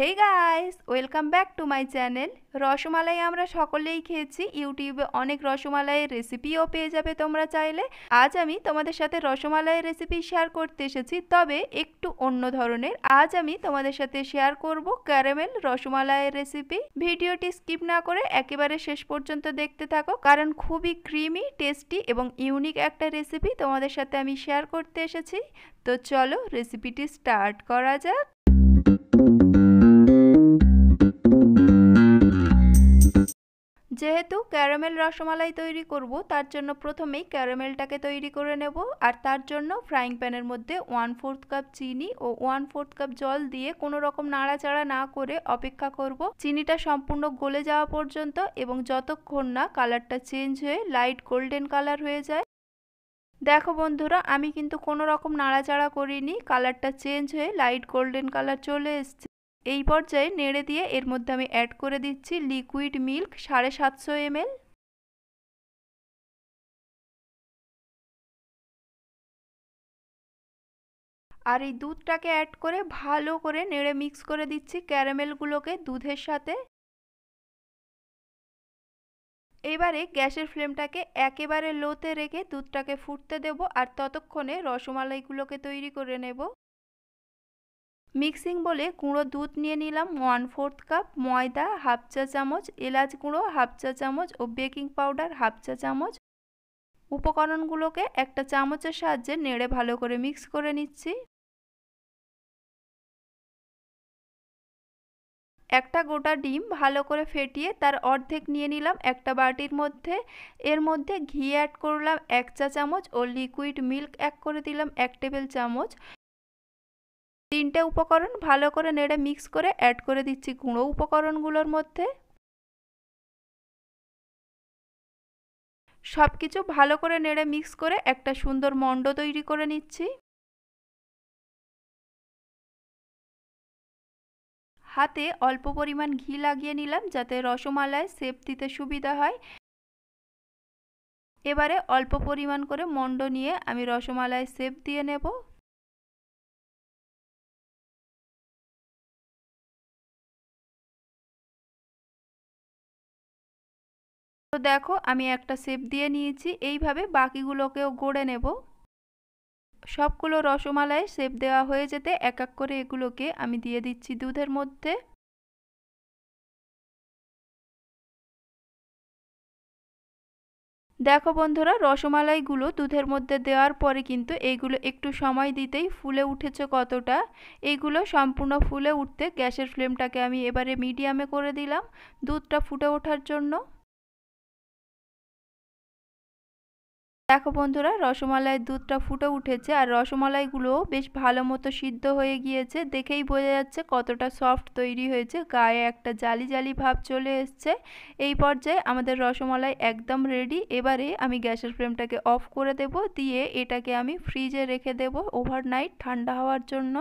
hey guys welcome back to my channel rasmalai আমরা সকলেই খেয়েছি ইউটিউবে অনেক রসমালাইয়ের রেসিপিও পেয়ে যাবে তোমরা চাইলে আজ আমি তোমাদের সাথে রসমালাইয়ের রেসিপি শেয়ার করতে এসেছি তবে একটু অন্য ধরনের আজ আমি তোমাদের সাথে শেয়ার করব ক্যারামেল রসমালাইয়ের রেসিপি ভিডিওটি স্কিপ না করে একেবারে শেষ পর্যন্ত দেখতে থাকো কারণ খুবই ক্রিমি টেস্টি এবং ইউনিক একটা রেসিপি তোমাদের সাথে আমি শেয়ার করতে এসেছি তো চলো রেসিপিটি স্টার্ট করা যাক রসমালাই তৈরি করব তার জন্য প্রথমেই ক্যারামেলটাকে তৈরি করে নেব আর তার জন্য ফ্রাইং প্যানের মধ্যে ওয়ান ফোর্থ কাপ চিনি ও ওয়ান ফোর্থ কাপ জল দিয়ে কোনো রকম নাড়াচাড়া না করে অপেক্ষা করব চিনিটা সম্পূর্ণ গলে যাওয়া পর্যন্ত এবং যতক্ষণ না কালারটা চেঞ্জ হয়ে লাইট গোল্ডেন কালার হয়ে যায় দেখো বন্ধুরা আমি কিন্তু কোনো রকম নাড়াচাড়া করিনি কালারটা চেঞ্জ হয়ে লাইট গোল্ডেন কালার চলে এসছে এই পর্যায়ে নেড়ে দিয়ে এর মধ্যে আমি অ্যাড করে দিচ্ছি লিকুইড মিল্ক সাড়ে সাতশো এমএল আর এই দুধটাকে অ্যাড করে ভালো করে নেড়ে মিক্স করে দিচ্ছি ক্যারামেলগুলোকে দুধের সাথে এবারে গ্যাসের ফ্লেমটাকে একেবারে লোতে রেখে দুধটাকে ফুটতে দেব আর ততক্ষণে রসমালাইগুলোকে তৈরি করে নেব মিক্সিং বলে গুঁড়ো দুধ নিয়ে নিলাম ওয়ান ফোর্থ কাপ ময়দা হাফ চা চামচ এলাচ গুঁড়ো হাফ চা চামচ ও বেকিং পাউডার হাফ চা চামচ উপকরণগুলোকে একটা চামচের সাহায্যে নেড়ে ভালো করে মিক্স করে নিচ্ছি একটা গোটা ডিম ভালো করে ফেটিয়ে তার অর্ধেক নিয়ে নিলাম একটা বাটির মধ্যে এর মধ্যে ঘি অ্যাড করলাম এক চা চামচ ও লিকুইড মিল্ক এক করে দিলাম এক টেবিল চামচ তিনটে উপকরণ ভালো করে নেড়ে মিক্স করে অ্যাড করে দিচ্ছি গুঁড়ো উপকরণগুলোর মধ্যে সব কিছু ভালো করে নেড়ে মিক্স করে একটা সুন্দর মণ্ড তৈরি করে নিচ্ছি হাতে অল্প পরিমাণ ঘি লাগিয়ে নিলাম যাতে রসমালায় সেপ দিতে সুবিধা হয় এবারে অল্প পরিমাণ করে মন্ড নিয়ে আমি রসমালায় সেপ দিয়ে নেব তো দেখো আমি একটা সেপ দিয়ে নিয়েছি এইভাবে বাকিগুলোকেও গড়ে নেব সবগুলো রসমালাই সেপ দেওয়া হয়ে যেতে এক এক করে এগুলোকে আমি দিয়ে দিচ্ছি দুধের মধ্যে দেখো বন্ধুরা রসমালাইগুলো দুধের মধ্যে দেওয়ার পরে কিন্তু এইগুলো একটু সময় দিতেই ফুলে উঠেছে কতটা এইগুলো সম্পূর্ণ ফুলে উঠতে গ্যাসের ফ্লেমটাকে আমি এবারে মিডিয়ামে করে দিলাম দুধটা ফুটে ওঠার জন্য দেখো বন্ধুরা রসমালাইয়ের দুধটা ফুটে উঠেছে আর রসমালাইগুলোও বেশ ভালো মতো সিদ্ধ হয়ে গিয়েছে দেখেই বোঝা যাচ্ছে কতটা সফট তৈরি হয়েছে গায়ে একটা জালি জালি ভাব চলে এসছে এই পর্যায়ে আমাদের রসমালাই একদম রেডি এবারে আমি গ্যাসের ফ্লেমটাকে অফ করে দেব দিয়ে এটাকে আমি ফ্রিজে রেখে দেব ওভারনাইট ঠান্ডা হওয়ার জন্য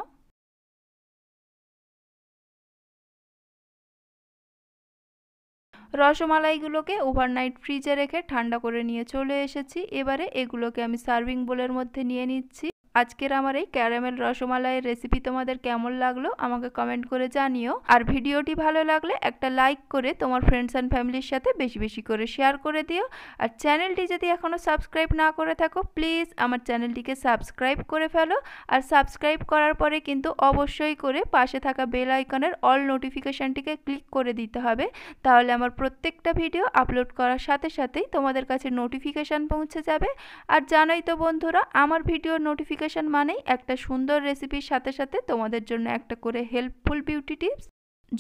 রসমালাইগুলোকে ওভারনাইট ফ্রিজে রেখে ঠান্ডা করে নিয়ে চলে এসেছি এবারে এগুলোকে আমি সার্ভিং বোলের মধ্যে নিয়ে নিচ্ছি আজকের আমার এই ক্যারামেল রসমালাইয়ের রেসিপি তোমাদের কেমন লাগলো আমাকে কমেন্ট করে জানিও আর ভিডিওটি ভালো লাগলে একটা লাইক করে তোমার ফ্রেন্ডস অ্যান্ড ফ্যামিলির সাথে বেশি বেশি করে শেয়ার করে দিও আর চ্যানেলটি যদি এখনও সাবস্ক্রাইব না করে থাকো প্লিজ আমার চ্যানেলটিকে সাবস্ক্রাইব করে ফেলো আর সাবস্ক্রাইব করার পরে কিন্তু অবশ্যই করে পাশে থাকা বেল আইকনের অল নোটিফিকেশানটিকে ক্লিক করে দিতে হবে তাহলে আমার প্রত্যেকটা ভিডিও আপলোড করার সাথে সাথেই তোমাদের কাছে নোটিফিকেশান পৌঁছে যাবে আর জানোই তো বন্ধুরা আমার ভিডিওর নোটিফিকেশান এডুকেশন মানেই একটা সুন্দর রেসিপির সাথে সাথে তোমাদের জন্য একটা করে হেল্পফুল বিউটি টিপস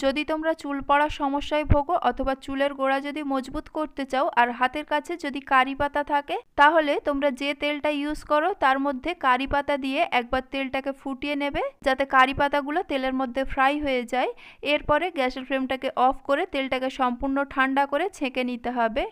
যদি তোমরা চুল পড়ার সমস্যায় ভোগো অথবা চুলের গোড়া যদি মজবুত করতে চাও আর হাতের কাছে যদি কারি পাতা থাকে তাহলে তোমরা যে তেলটা ইউজ করো তার মধ্যে কারি পাতা দিয়ে একবার তেলটাকে ফুটিয়ে নেবে যাতে কারি পাতাগুলো তেলের মধ্যে ফ্রাই হয়ে যায় এরপরে গ্যাসের ফ্লেমটাকে অফ করে তেলটাকে সম্পূর্ণ ঠান্ডা করে ছেঁকে নিতে হবে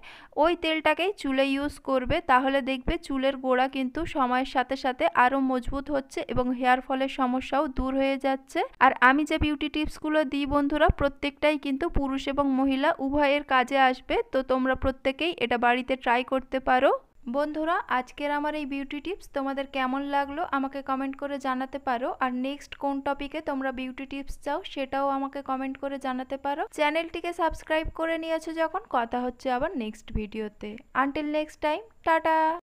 ওই তেলটাকেই চুলে ইউজ করবে তাহলে দেখবে চুলের গোড়া কিন্তু সময়ের সাথে সাথে আরও মজবুত হচ্ছে এবং হেয়ার ফলের সমস্যাও দূর হয়ে যাচ্ছে আর আমি যে বিউটি টিপসগুলো দিই বন্ধুরা প্রত্যেকটাই কিন্তু পুরুষ এবং মহিলা উভয়ের কাজে আসবে তো তোমরা প্রত্যেকেই এটা বাড়িতে ট্রাই করতে পারো বন্ধুরা আজকের আমার এই বিউটি টিপস তোমাদের কেমন লাগলো আমাকে কমেন্ট করে জানাতে পারো আর নেক্সট কোন টপিকে তোমরা বিউটি টিপস চাও সেটাও আমাকে কমেন্ট করে জানাতে পারো চ্যানেলটিকে সাবস্ক্রাইব করে নিয়েছো যখন কথা হচ্ছে আবার নেক্সট ভিডিওতে আনটিল নেক্সট টাইম টাটা